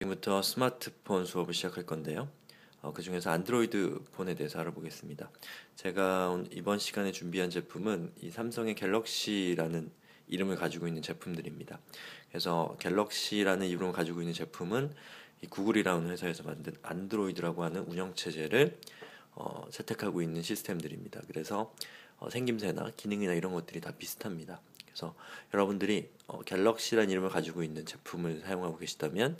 지금부터 스마트폰 수업을 시작할 건데요. 어, 그 중에서 안드로이드 폰에 대해서 알아보겠습니다. 제가 이번 시간에 준비한 제품은 이 삼성의 갤럭시라는 이름을 가지고 있는 제품들입니다. 그래서 갤럭시라는 이름을 가지고 있는 제품은 구글이라는 회사에서 만든 안드로이드라고 하는 운영체제를 어, 채택하고 있는 시스템들입니다. 그래서 어, 생김새나 기능이나 이런 것들이 다 비슷합니다. 그래서 여러분들이 어, 갤럭시라는 이름을 가지고 있는 제품을 사용하고 계시다면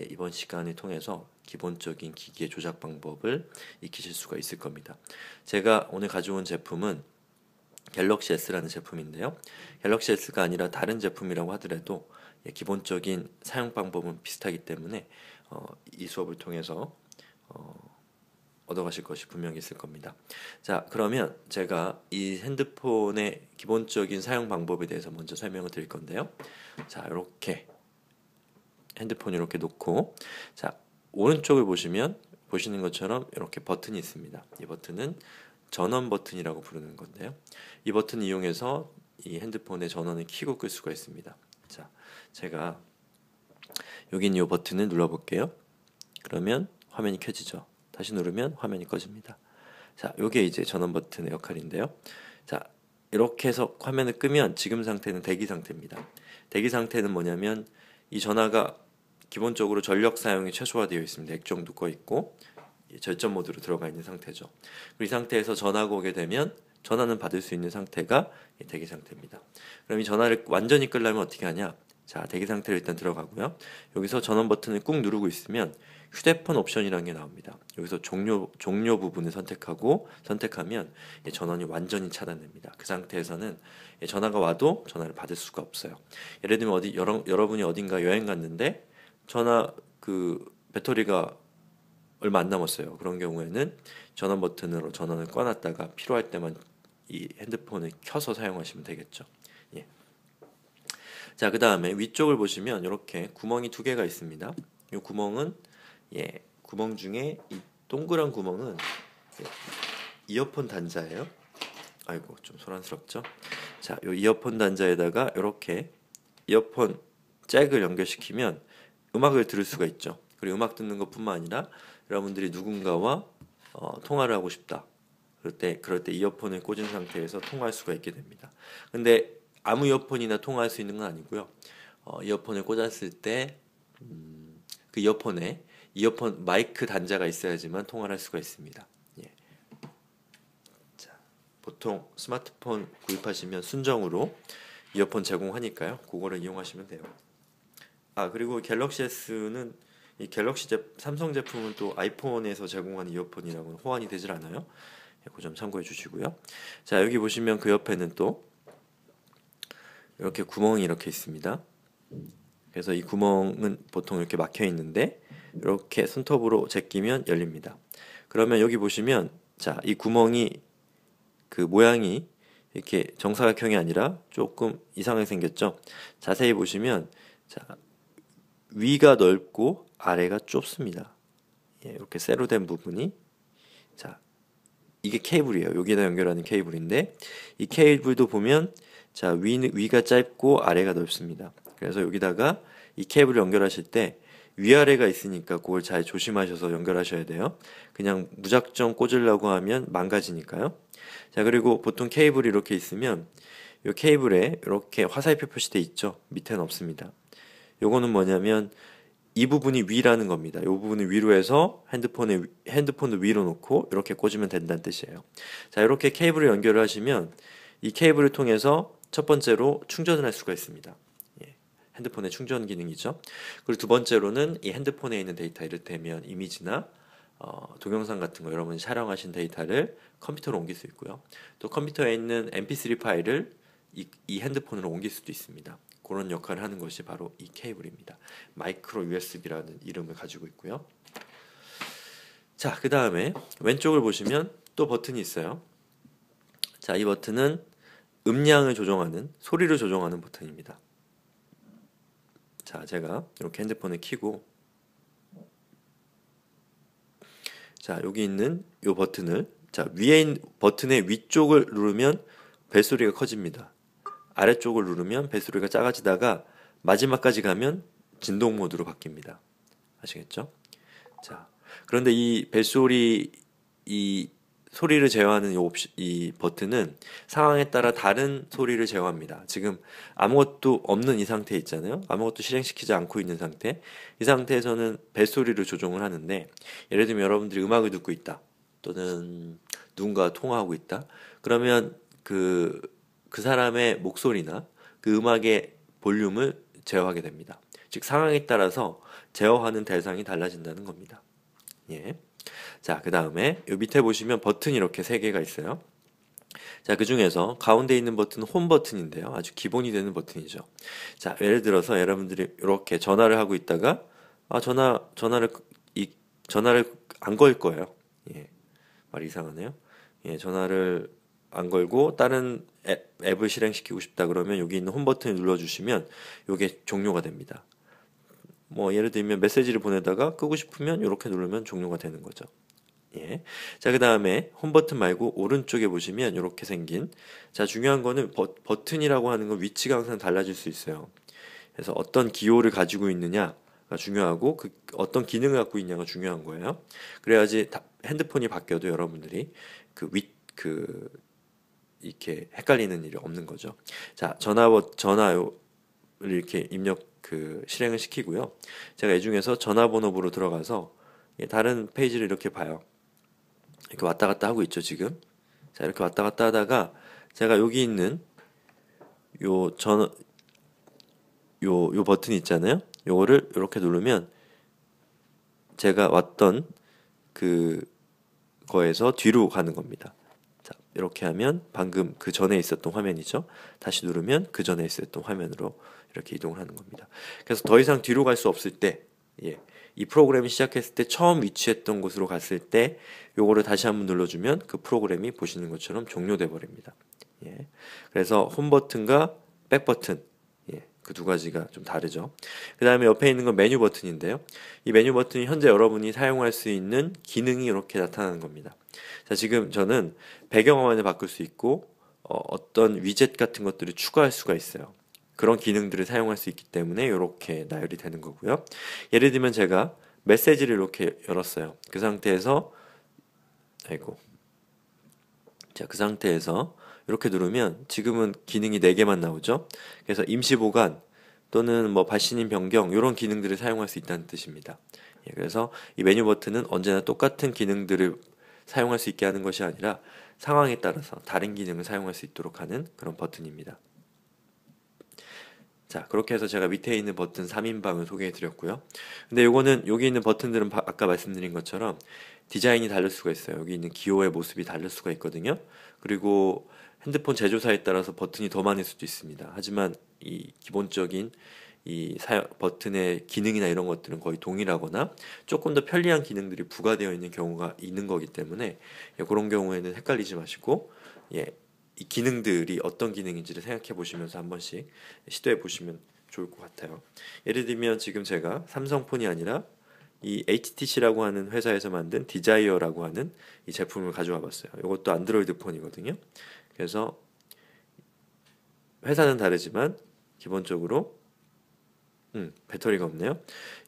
예, 이번 시간을 통해서 기본적인 기기의 조작 방법을 익히실 수가 있을 겁니다. 제가 오늘 가져온 제품은 갤럭시 S라는 제품인데요. 갤럭시 S가 아니라 다른 제품이라고 하더라도 예, 기본적인 사용 방법은 비슷하기 때문에 어, 이 수업을 통해서 어, 얻어가실 것이 분명히 있을 겁니다. 자, 그러면 제가 이 핸드폰의 기본적인 사용 방법에 대해서 먼저 설명을 드릴 건데요. 자, 이렇게 핸드폰 이렇게 놓고 자, 오른쪽을 보시면 보시는 것처럼 이렇게 버튼이 있습니다. 이 버튼은 전원 버튼이라고 부르는 건데요. 이 버튼을 이용해서 이 핸드폰의 전원을 키고 끌 수가 있습니다. 자, 제가 여기 있는 이 버튼을 눌러볼게요. 그러면 화면이 켜지죠. 다시 누르면 화면이 꺼집니다. 자, 요게 이제 전원 버튼의 역할인데요. 자, 이렇게 해서 화면을 끄면 지금 상태는 대기 상태입니다. 대기 상태는 뭐냐면 이 전화가 기본적으로 전력 사용이 최소화되어 있습니다. 액정 묶어 있고 절전 모드로 들어가 있는 상태죠. 이 상태에서 전화가 오게 되면 전화는 받을 수 있는 상태가 대기 상태입니다. 그럼 이 전화를 완전히 끌려면 어떻게 하냐? 자, 대기 상태로 일단 들어가고요. 여기서 전원 버튼을 꾹 누르고 있으면 휴대폰 옵션이라는 게 나옵니다. 여기서 종료, 종료 부분을 선택하고 선택하면 전원이 완전히 차단됩니다. 그 상태에서는 전화가 와도 전화를 받을 수가 없어요. 예를 들면 어디 여러, 여러분이 어딘가 여행 갔는데 전화 그 배터리가 얼마 안 남았어요. 그런 경우에는 전원 버튼으로 전원을 꺼놨다가 필요할 때만 이 핸드폰을 켜서 사용하시면 되겠죠. 예. 자, 그 다음에 위쪽을 보시면 이렇게 구멍이 두 개가 있습니다. 이 구멍은 예, 구멍 중에 이 동그란 구멍은 예, 이어폰 단자예요. 아이고 좀 소란스럽죠. 자, 이 이어폰 단자에다가 이렇게 이어폰 잭을 연결시키면 음악을 들을 수가 있죠. 그리고 음악 듣는 것뿐만 아니라 여러분들이 누군가와 어, 통화를 하고 싶다. 그럴 때 그럴 때 이어폰을 꽂은 상태에서 통화할 수가 있게 됩니다. 근데 아무 이어폰이나 통화할 수 있는 건 아니고요. 어, 이어폰을 꽂았을 때그 음, 이어폰에 이어폰 마이크 단자가 있어야지만 통화를 할 수가 있습니다. 예. 자, 보통 스마트폰 구입하시면 순정으로 이어폰 제공하니까요. 그거를 이용하시면 돼요. 아 그리고 갤럭시 S는 이 갤럭시 제, 삼성 제품은 또 아이폰에서 제공하는 이어폰이라고는 호환이 되질 않아요. 예, 그점 참고해 주시고요. 자 여기 보시면 그 옆에는 또 이렇게 구멍이 이렇게 있습니다. 그래서 이 구멍은 보통 이렇게 막혀 있는데 이렇게 손톱으로 제끼면 열립니다. 그러면 여기 보시면 자, 이 구멍이 그 모양이 이렇게 정사각형이 아니라 조금 이상하게 생겼죠. 자세히 보시면 자, 위가 넓고 아래가 좁습니다. 예, 이렇게 세로 된 부분이 자, 이게 케이블이에요. 여기다 연결하는 케이블인데 이 케이블도 보면 자, 위, 위가 짧고 아래가 넓습니다. 그래서 여기다가 이 케이블을 연결하실 때 위아래가 있으니까 그걸 잘 조심하셔서 연결하셔야 돼요. 그냥 무작정 꽂으려고 하면 망가지니까요. 자, 그리고 보통 케이블이 이렇게 있으면 이 케이블에 이렇게 화살표 표시돼 있죠. 밑에는 없습니다. 요거는 뭐냐면 이 부분이 위라는 겁니다. 이 부분을 위로 해서 핸드폰에 핸드폰을 위로 놓고 이렇게 꽂으면 된다는 뜻이에요. 자, 이렇게 케이블을 연결을 하시면 이 케이블을 통해서 첫 번째로 충전을 할 수가 있습니다. 예, 핸드폰의 충전 기능이죠. 그리고 두 번째로는 이 핸드폰에 있는 데이터 이를테면 이미지나 어, 동영상 같은 거 여러분이 촬영하신 데이터를 컴퓨터로 옮길 수 있고요. 또 컴퓨터에 있는 mp3 파일을 이, 이 핸드폰으로 옮길 수도 있습니다. 그런 역할을 하는 것이 바로 이 케이블입니다. 마이크로 USB라는 이름을 가지고 있고요. 자, 그 다음에 왼쪽을 보시면 또 버튼이 있어요. 자, 이 버튼은 음량을 조정하는 소리를 조정하는 버튼입니다. 자, 제가 이렇게 핸드폰을 키고 자, 여기 있는 이 버튼을 자, 위에 있는 버튼의 위쪽을 누르면 벨소리가 커집니다. 아래쪽을 누르면 벨소리가 작아지다가 마지막까지 가면 진동 모드로 바뀝니다. 아시겠죠? 자, 그런데 이 벨소리 이 소리를 제어하는 이, 옵시, 이 버튼은 상황에 따라 다른 소리를 제어합니다. 지금 아무것도 없는 이 상태 있잖아요. 아무것도 실행시키지 않고 있는 상태. 이 상태에서는 뱃소리를 조종을 하는데 예를 들면 여러분들이 음악을 듣고 있다. 또는 누군가 통화하고 있다. 그러면 그, 그 사람의 목소리나 그 음악의 볼륨을 제어하게 됩니다. 즉 상황에 따라서 제어하는 대상이 달라진다는 겁니다. 예. 자, 그 다음에 요 밑에 보시면 버튼 이렇게 세 개가 있어요. 자, 그 중에서 가운데 있는 버튼은 홈 버튼인데요. 아주 기본이 되는 버튼이죠. 자, 예를 들어서 여러분들이 이렇게 전화를 하고 있다가 아, 전화 전화를 이 전화를 안 걸 거예요. 예. 말이 이상하네요. 예, 전화를 안 걸고 다른 앱, 앱을 실행시키고 싶다 그러면 여기 있는 홈 버튼을 눌러주시면 이게 종료가 됩니다. 뭐 예를 들면 메시지를 보내다가 끄고 싶으면 이렇게 누르면 종료가 되는 거죠. 예. 자, 그 다음에 홈 버튼 말고 오른쪽에 보시면 이렇게 생긴 자, 중요한 거는 버, 버튼이라고 하는 건 위치가 항상 달라질 수 있어요. 그래서 어떤 기호를 가지고 있느냐 중요하고 그 어떤 기능을 갖고 있냐가 중요한 거예요. 그래야지 핸드폰이 바뀌어도 여러분들이 그 윗그 이렇게 헷갈리는 일이 없는 거죠. 자 전화 전화 이렇게 입력 그 실행을 시키고요. 제가 이 중에서 전화번호부로 들어가서 예, 다른 페이지를 이렇게 봐요. 이렇게 왔다 갔다 하고 있죠, 지금. 자, 이렇게 왔다 갔다 하다가 제가 여기 있는 요 전, 요, 요 버튼 있잖아요. 요거를 이렇게 누르면 제가 왔던 그 거에서 뒤로 가는 겁니다. 자, 이렇게 하면 방금 그 전에 있었던 화면이죠. 다시 누르면 그 전에 있었던 화면으로 이렇게 이동을 하는 겁니다. 그래서 더 이상 뒤로 갈 수 없을 때, 예, 이 프로그램이 시작했을 때 처음 위치했던 곳으로 갔을 때 요거를 다시 한번 눌러주면 그 프로그램이 보시는 것처럼 종료돼 버립니다. 예, 그래서 홈 버튼과 백 버튼 그 두 가지가 좀 다르죠. 그 다음에 옆에 있는 건 메뉴 버튼인데요. 이 메뉴 버튼이 현재 여러분이 사용할 수 있는 기능이 이렇게 나타나는 겁니다. 자, 지금 저는 배경화면을 바꿀 수 있고, 어, 떤 위젯 같은 것들을 추가할 수가 있어요. 그런 기능들을 사용할 수 있기 때문에 이렇게 나열이 되는 거고요. 예를 들면 제가 메시지를 이렇게 열었어요. 그 상태에서 아이고 자, 그 상태에서 이렇게 누르면 지금은 기능이 4개만 나오죠. 그래서 임시보관 또는 뭐 발신인 변경 이런 기능들을 사용할 수 있다는 뜻입니다. 예, 그래서 이 메뉴 버튼은 언제나 똑같은 기능들을 사용할 수 있게 하는 것이 아니라 상황에 따라서 다른 기능을 사용할 수 있도록 하는 그런 버튼입니다. 자, 그렇게 해서 제가 밑에 있는 버튼 3인방을 소개해 드렸고요. 근데 요거는 여기 있는 버튼들은 바, 아까 말씀드린 것처럼 디자인이 다를 수가 있어요. 여기 있는 기호의 모습이 다를 수가 있거든요. 그리고 핸드폰 제조사에 따라서 버튼이 더 많을 수도 있습니다. 하지만 이 기본적인 이 사용, 버튼의 기능이나 이런 것들은 거의 동일하거나 조금 더 편리한 기능들이 부과되어 있는 경우가 있는 거기 때문에 예, 그런 경우에는 헷갈리지 마시고 예, 이 기능들이 어떤 기능인지를 생각해 보시면서 한 번씩 시도해 보시면 좋을 것 같아요. 예를 들면 지금 제가 삼성폰이 아니라 이 HTC라고 하는 회사에서 만든 디자이어라고 하는 이 제품을 가져와 봤어요. 이것도 안드로이드 폰이거든요. 그래서 회사는 다르지만 기본적으로 음, 배터리가 없네요.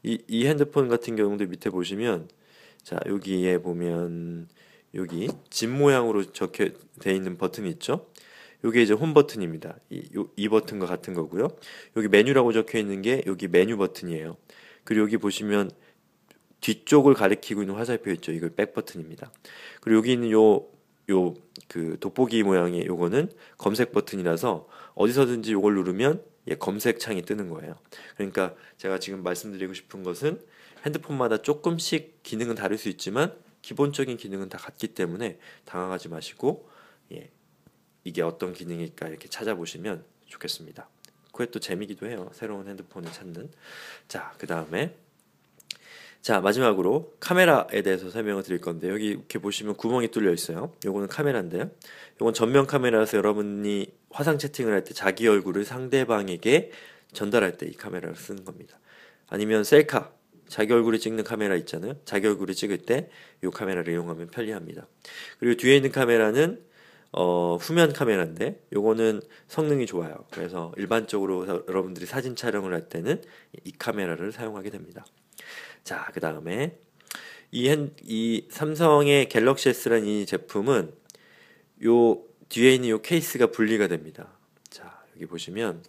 이, 이 핸드폰 같은 경우도 밑에 보시면 자, 여기에 보면 여기 집 모양으로 적혀 돼 있는 버튼이 있죠. 이게 이제 홈 버튼입니다. 이, 요, 이 버튼과 같은 거고요. 여기 메뉴라고 적혀 있는 게 여기 메뉴 버튼이에요. 그리고 여기 보시면 뒤쪽을 가리키고 있는 화살표 있죠. 이걸 백 버튼입니다. 그리고 여기 있는 요 요 그 돋보기 모양의 요거는 검색 버튼이라서 어디서든지 요걸 누르면 예, 검색 창이 뜨는 거예요. 그러니까 제가 지금 말씀드리고 싶은 것은 핸드폰마다 조금씩 기능은 다를 수 있지만 기본적인 기능은 다 같기 때문에 당황하지 마시고 예, 이게 어떤 기능일까 이렇게 찾아보시면 좋겠습니다. 그게 또 재미기도 해요. 새로운 핸드폰을 찾는. 자, 그 다음에 자 마지막으로 카메라에 대해서 설명을 드릴 건데 여기 이렇게 보시면 구멍이 뚫려 있어요. 요거는 카메라인데요. 요건 전면 카메라라서 여러분이 화상 채팅을 할 때 자기 얼굴을 상대방에게 전달할 때 이 카메라를 쓰는 겁니다. 아니면 셀카 자기 얼굴을 찍는 카메라 있잖아요. 자기 얼굴을 찍을 때 이 카메라를 이용하면 편리합니다. 그리고 뒤에 있는 카메라는 어, 후면 카메라인데 요거는 성능이 좋아요. 그래서 일반적으로 여러분들이 사진 촬영을 할 때는 이 카메라를 사용하게 됩니다. 자, 그 다음에 이, 핸, 이 삼성의 갤럭시 S라는 이 제품은 요 뒤에 있는 요 케이스가 분리가 됩니다. 자, 여기 보시면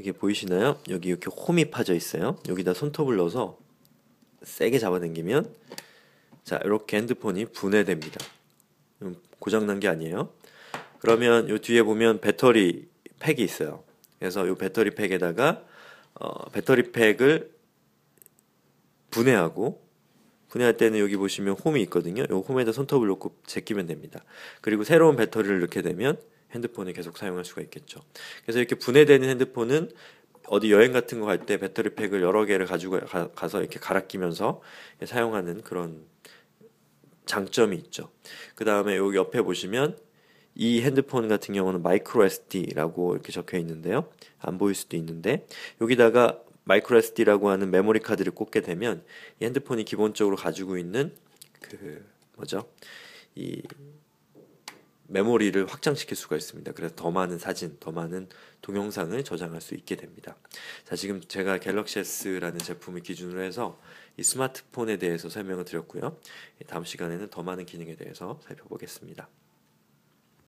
이게 보이시나요? 여기 이렇게 홈이 파져 있어요. 여기다 손톱을 넣어서 세게 잡아당기면 자 이렇게 핸드폰이 분해됩니다. 음, 고장난 게 아니에요. 그러면 요 뒤에 보면 배터리 팩이 있어요. 그래서 요 배터리 팩에다가 어, 배터리 팩을 분해하고 분해할 때는 여기 보시면 홈이 있거든요. 요 홈에다 손톱을 놓고 제끼면 됩니다. 그리고 새로운 배터리를 넣게 되면 핸드폰을 계속 사용할 수가 있겠죠. 그래서 이렇게 분해되는 핸드폰은 어디 여행 같은 거 갈 때 배터리팩을 여러 개를 가지고 가, 서 이렇게 갈아 끼면서 사용하는 그런 장점이 있죠. 그 다음에 여기 옆에 보시면 이 핸드폰 같은 경우는 마이크로 SD라고 이렇게 적혀 있는데요. 안 보일 수도 있는데 여기다가 마이크로 SD라고 하는 메모리 카드를 꽂게 되면 이 핸드폰이 기본적으로 가지고 있는 그 뭐죠? 이 메모리를 확장시킬 수가 있습니다. 그래서 더 많은 사진, 더 많은 동영상을 저장할 수 있게 됩니다. 자, 지금 제가 갤럭시 S라는 제품을 기준으로 해서 이 스마트폰에 대해서 설명을 드렸고요. 예, 다음 시간에는 더 많은 기능에 대해서 살펴보겠습니다.